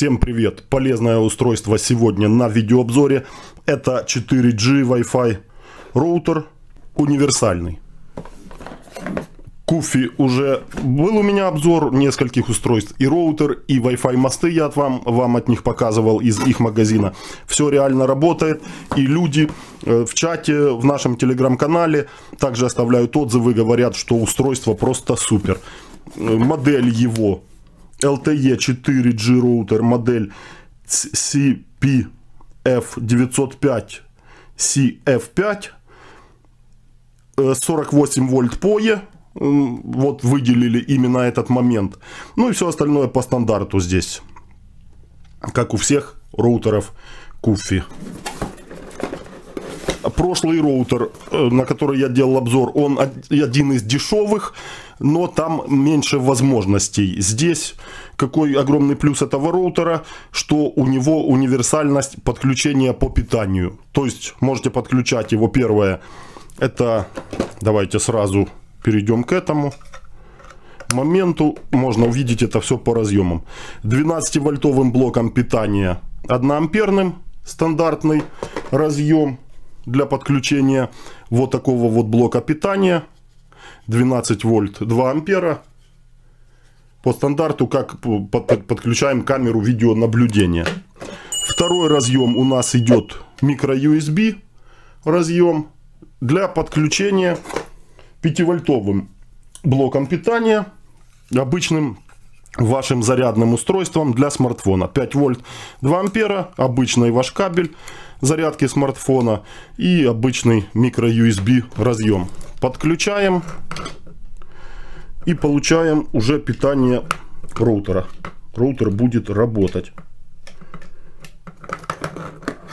Всем привет! Полезное устройство сегодня на видеообзоре. Это 4G Wi-Fi роутер универсальный. Куфи уже был у меня обзор нескольких устройств. И роутер, и Wi-Fi мосты я от вам, вам от них показывал из их магазина. Все реально работает. И люди э, в чате, в нашем телеграм-канале также оставляют отзывы, говорят, что устройство просто супер. Э, модель его LTE 4G роутер модель CPF905 CF5 48 вольт PoE вот выделили именно этот момент. Ну и все остальное по стандарту здесь. Как у всех роутеров Куфи прошлый роутер, э, на который я делал обзор, он один из дешевых, но там меньше возможностей. Здесь какой огромный плюс этого роутера, что у него универсальность подключения по питанию. То есть можете подключать его первое, это давайте сразу перейдем к этому моменту можно увидеть это все по разъемам. 12-вольтовым блоком питания 1-амперным стандартный разъем для подключения вот такого вот блока питания. 12 вольт 2 ампера. По стандарту как подключаем камеру видеонаблюдения. Второй разъем у нас идет микро-USB разъем для подключения 5-вольтовым блоком питания, обычным вашим зарядным устройством для смартфона. 5 вольт 2 ампера, обычный ваш кабель зарядки смартфона и обычный микро-USB разъем. Подключаем и получаем уже питание роутера. Роутер будет работать.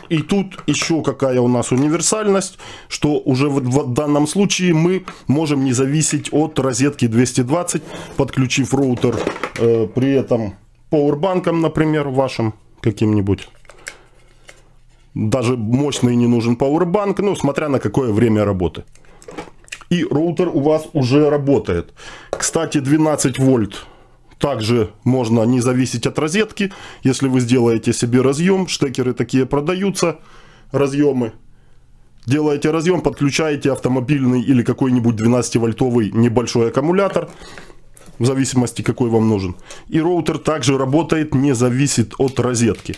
И тут еще какая у нас универсальность, что уже в, в данном случае мы можем не зависеть от розетки 220, подключив роутер э, при этом пауэрбанком, например, вашим каким-нибудь. Даже мощный не нужен пауэрбанк, ну, смотря на какое время работы. И роутер у вас уже работает. Кстати, 12 вольт также можно не зависеть от розетки, если вы сделаете себе разъем, штекеры такие продаются, разъемы. Делаете разъем, подключаете автомобильный или какой-нибудь 12-вольтовый небольшой аккумулятор, в зависимости какой вам нужен. И роутер также работает, не зависит от розетки.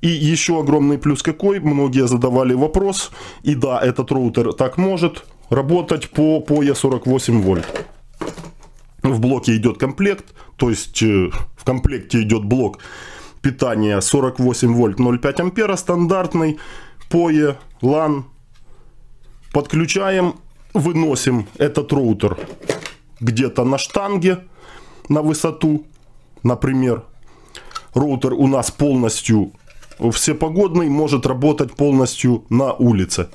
И еще огромный плюс какой, многие задавали вопрос, и да, этот роутер так может работать по POE 48 вольт. В блоке идет комплект, то есть э, в комплекте идет блок питания 48 вольт 0,5 ампера стандартный, POE, LAN. Подключаем, выносим этот роутер где-то на штанге на высоту, например. Роутер у нас полностью всепогодный, может работать полностью на улице.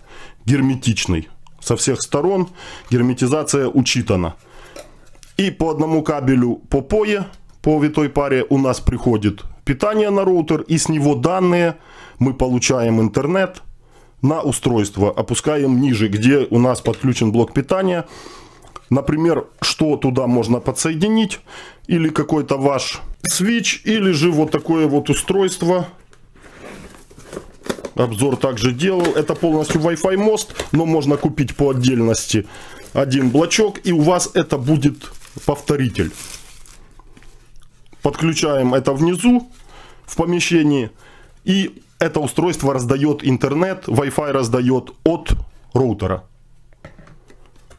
Герметичный. Со всех сторон герметизация учитана. И по одному кабелю по пое по витой паре у нас приходит питание на роутер. И с него данные мы получаем интернет на устройство. Опускаем ниже, где у нас подключен блок питания. Например, что туда можно подсоединить. Или какой-то ваш свич. Или же вот такое вот устройство обзор также делал. Это полностью Wi-Fi мост, но можно купить по отдельности один блочок. И у вас это будет повторитель. Подключаем это внизу в помещении. И это устройство раздает интернет, Wi-Fi раздает от роутера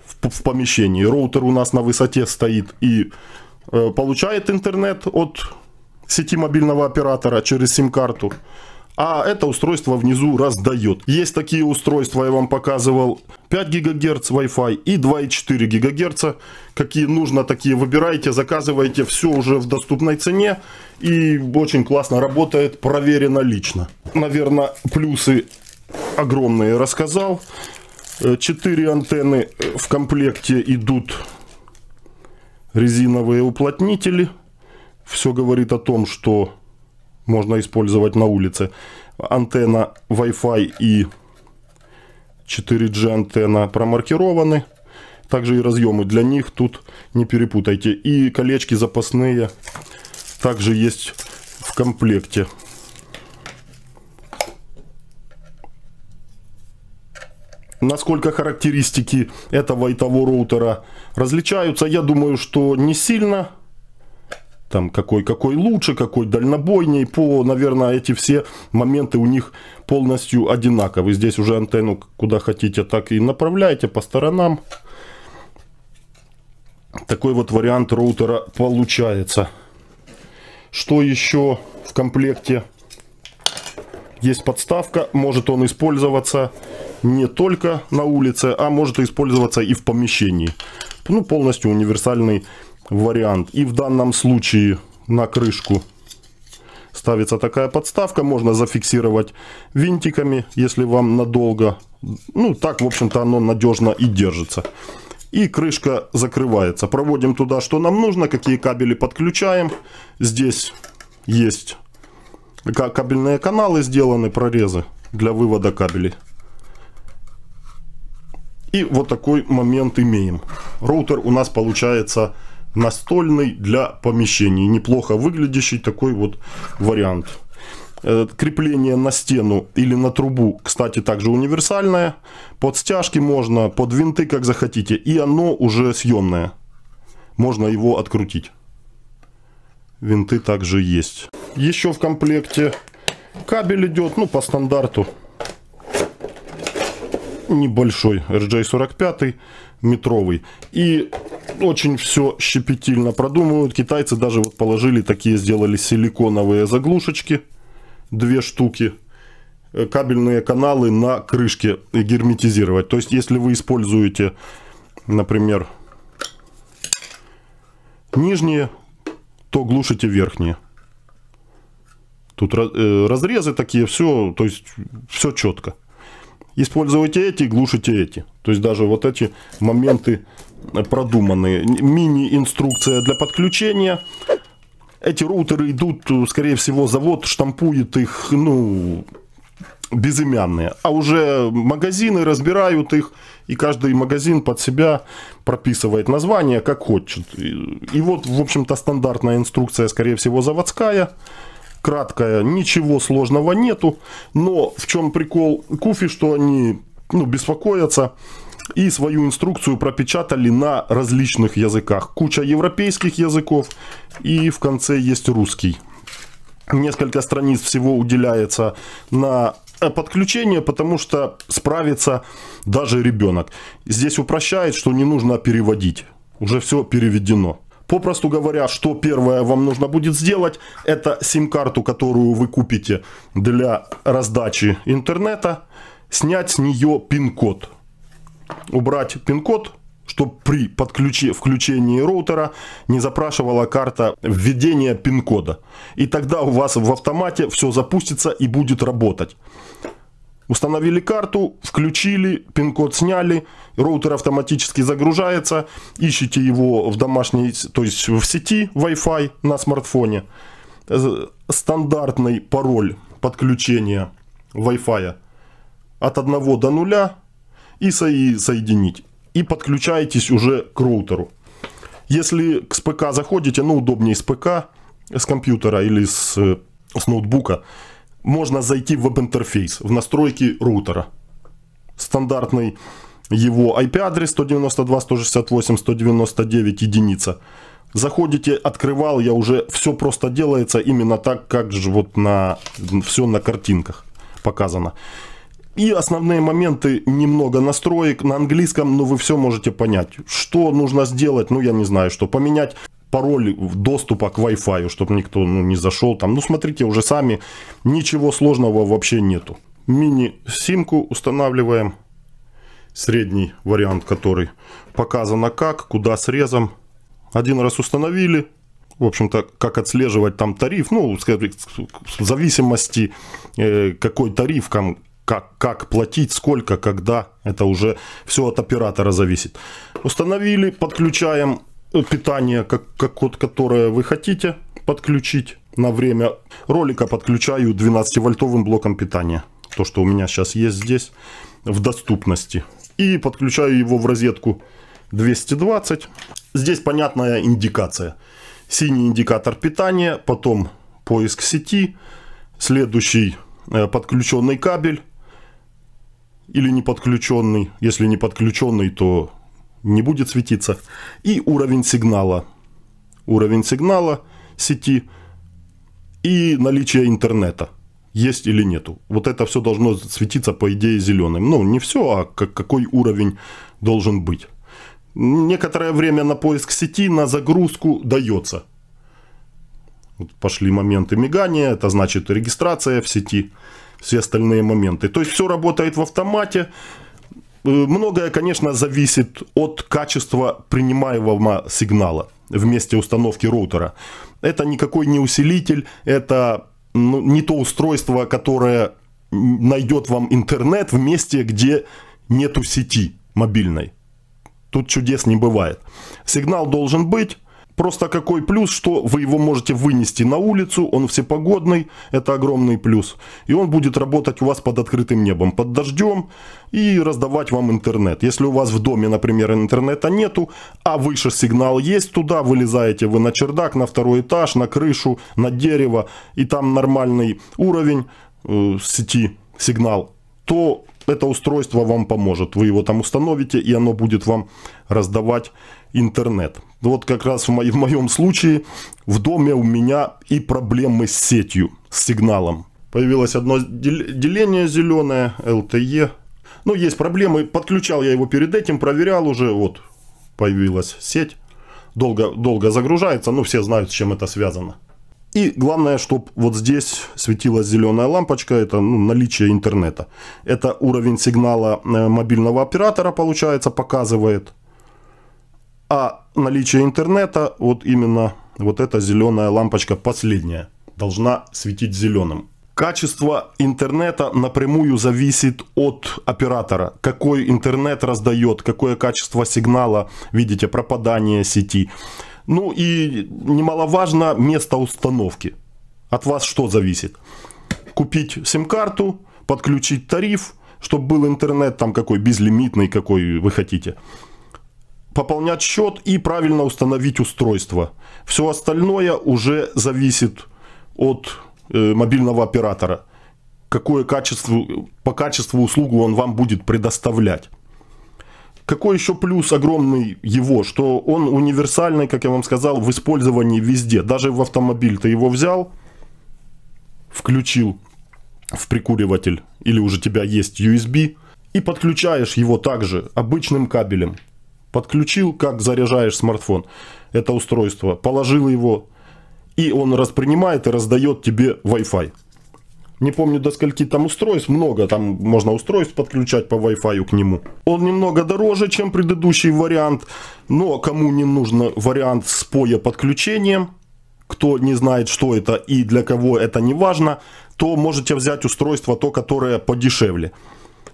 в, в помещении. Роутер у нас на высоте стоит и э, получает интернет от сети мобильного оператора через сим-карту а это устройство внизу раздает. Есть такие устройства, я вам показывал, 5 ГГц Wi-Fi и 2,4 ГГц. Какие нужно, такие выбирайте, заказывайте, все уже в доступной цене. И очень классно работает, проверено лично. Наверное, плюсы огромные рассказал. Э, четыре антенны э, в комплекте идут резиновые уплотнители. Все говорит о том, что можно использовать на улице. Антенна Wi-Fi и 4G антенна промаркированы. Также и разъемы для них тут не перепутайте. И колечки запасные также есть в комплекте. Насколько характеристики этого и того роутера различаются, я думаю, что не сильно там какой, какой лучше, какой дальнобойней, по, наверное, эти все моменты у них полностью одинаковы. Здесь уже антенну куда хотите, так и направляете по сторонам. Такой вот вариант роутера получается. Что еще в комплекте? Есть подставка, может он использоваться не только на улице, а может использоваться и в помещении. Ну, полностью универсальный вариант. И в данном случае на крышку ставится такая подставка. Можно зафиксировать винтиками, если вам надолго. Ну, так, в общем-то, оно надежно и держится. И крышка закрывается. Проводим туда, что нам нужно, какие кабели подключаем. Здесь есть кабельные каналы сделаны, прорезы для вывода кабелей. И вот такой момент имеем. Роутер у нас получается настольный для помещений. Неплохо выглядящий такой вот вариант. Э, крепление на стену или на трубу, кстати, также универсальное. Под стяжки можно, под винты, как захотите. И оно уже съемное. Можно его открутить. Винты также есть. Еще в комплекте кабель идет, ну, по стандарту небольшой RJ45 метровый. И очень все щепетильно продумывают. Китайцы даже вот положили такие, сделали силиконовые заглушечки. Две штуки. Э, кабельные каналы на крышке герметизировать. То есть, если вы используете, например, нижние, то глушите верхние. Тут э, разрезы такие, все, то есть, все четко используйте эти, глушите эти. То есть даже вот эти моменты продуманные. Мини-инструкция для подключения. Эти роутеры идут, скорее всего, завод штампует их, ну, безымянные. А уже магазины разбирают их, и каждый магазин под себя прописывает название, как хочет. И, и вот, в общем-то, стандартная инструкция, скорее всего, заводская. Краткое, ничего сложного нету, но в чем прикол Куфи, что они ну, беспокоятся и свою инструкцию пропечатали на различных языках. Куча европейских языков и в конце есть русский. Несколько страниц всего уделяется на э, подключение, потому что справится даже ребенок. Здесь упрощает, что не нужно переводить. Уже все переведено. Попросту говоря, что первое вам нужно будет сделать, это сим-карту, которую вы купите для раздачи интернета, снять с нее пин-код. Убрать пин-код, чтобы при подключи, включении роутера не запрашивала карта введения пин-кода. И тогда у вас в автомате все запустится и будет работать. Установили карту, включили, пин-код сняли, роутер автоматически загружается, ищите его в домашней, то есть в сети Wi-Fi на смартфоне. Стандартный пароль подключения Wi-Fi от 1 до 0 и, со соединить. И подключаетесь уже к роутеру. Если к СПК заходите, ну удобнее с ПК, с компьютера или с, э, с ноутбука, можно зайти в веб-интерфейс, в настройки роутера. Стандартный его IP-адрес 192.168.199 единица. Заходите, открывал, я уже все просто делается именно так, как же вот на все на картинках показано. И основные моменты, немного настроек на английском, но вы все можете понять. Что нужно сделать, ну я не знаю, что поменять пароль доступа к Wi-Fi, чтобы никто ну, не зашел там. Ну, смотрите, уже сами ничего сложного вообще нету. Мини-симку устанавливаем, средний вариант, который показано как, куда срезом. Один раз установили, в общем-то, как отслеживать там тариф, ну, в зависимости, э, какой тариф, как, как платить, сколько, когда, это уже все от оператора зависит. Установили, подключаем питание, как, как вот, которое вы хотите подключить на время ролика, подключаю 12-вольтовым блоком питания. То, что у меня сейчас есть здесь в доступности. И подключаю его в розетку 220. Здесь понятная индикация. Синий индикатор питания, потом поиск сети, следующий э, подключенный кабель или не подключенный. Если не подключенный, то не будет светиться. И уровень сигнала. Уровень сигнала сети и наличие интернета. Есть или нету. Вот это все должно светиться, по идее, зеленым. Ну, не все, а как, какой уровень должен быть. Некоторое время на поиск сети, на загрузку дается. Вот пошли моменты мигания, это значит регистрация в сети, все остальные моменты. То есть все работает в автомате, Э, многое, конечно, зависит от качества принимаемого сигнала в месте установки роутера. Это никакой не усилитель, это ну, не то устройство, которое найдет вам интернет в месте, где нету сети мобильной. Тут чудес не бывает. Сигнал должен быть, Просто какой плюс, что вы его можете вынести на улицу, он всепогодный, это огромный плюс. И он будет работать у вас под открытым небом, под дождем и раздавать вам интернет. Если у вас в доме, например, интернета нету, а выше сигнал есть туда, вылезаете вы на чердак, на второй этаж, на крышу, на дерево, и там нормальный уровень э, сети, сигнал, то это устройство вам поможет. Вы его там установите, и оно будет вам раздавать интернет. Вот как раз в, мо в моем случае в доме у меня и проблемы с сетью, с сигналом. Появилось одно дел деление зеленое, LTE. Ну, есть проблемы. Подключал я его перед этим, проверял уже. Вот, появилась сеть. Долго, долго загружается. Ну, все знают, с чем это связано. И главное, чтобы вот здесь светилась зеленая лампочка, это ну, наличие интернета. Это уровень сигнала э, мобильного оператора, получается, показывает. А наличие интернета, вот именно вот эта зеленая лампочка последняя, должна светить зеленым. Качество интернета напрямую зависит от оператора. Какой интернет раздает, какое качество сигнала, видите, пропадание сети. Ну и немаловажно место установки. От вас что зависит? Купить сим-карту, подключить тариф, чтобы был интернет там какой безлимитный, какой вы хотите. Пополнять счет и правильно установить устройство. Все остальное уже зависит от э, мобильного оператора. Какое качество, по качеству услугу он вам будет предоставлять. Какой еще плюс огромный его, что он универсальный, как я вам сказал, в использовании везде. Даже в автомобиль ты его взял, включил в прикуриватель, или уже у тебя есть USB, и подключаешь его также обычным кабелем. Подключил, как заряжаешь смартфон, это устройство, положил его, и он распринимает и раздает тебе Wi-Fi. Не помню, до скольки там устройств, много, там можно устройств подключать по Wi-Fi к нему. Он немного дороже, чем предыдущий вариант, но кому не нужен вариант с поя подключением, кто не знает, что это и для кого это не важно, то можете взять устройство то, которое подешевле.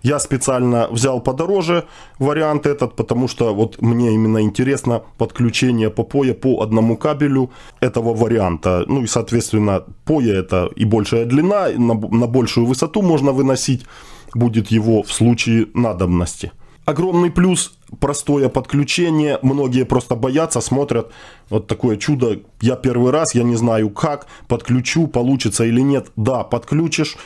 Я специально взял подороже вариант этот, потому что вот мне именно интересно подключение по попоя по одному кабелю этого варианта. Ну и, соответственно, поя это и большая длина, и на, на большую высоту можно выносить будет его в случае надобности. Огромный плюс простое подключение. Многие просто боятся, смотрят, вот такое чудо, я первый раз, я не знаю как, подключу, получится или нет. Да, подключишь.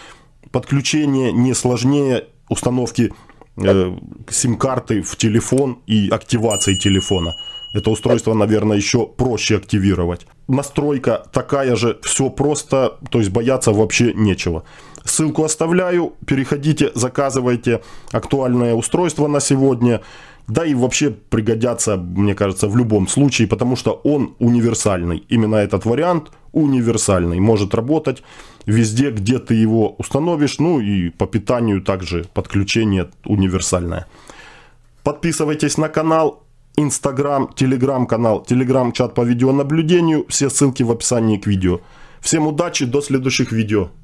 Подключение не сложнее установки э, сим-карты в телефон и активации телефона. Это устройство, наверное, еще проще активировать. Настройка такая же, все просто, то есть бояться вообще нечего. Ссылку оставляю, переходите, заказывайте актуальное устройство на сегодня. Да и вообще пригодятся, мне кажется, в любом случае, потому что он универсальный. Именно этот вариант – универсальный, может работать везде, где ты его установишь, ну и по питанию также подключение универсальное. Подписывайтесь на канал, инстаграм, телеграм-канал, телеграм-чат по видеонаблюдению, все ссылки в описании к видео. Всем удачи, до следующих видео.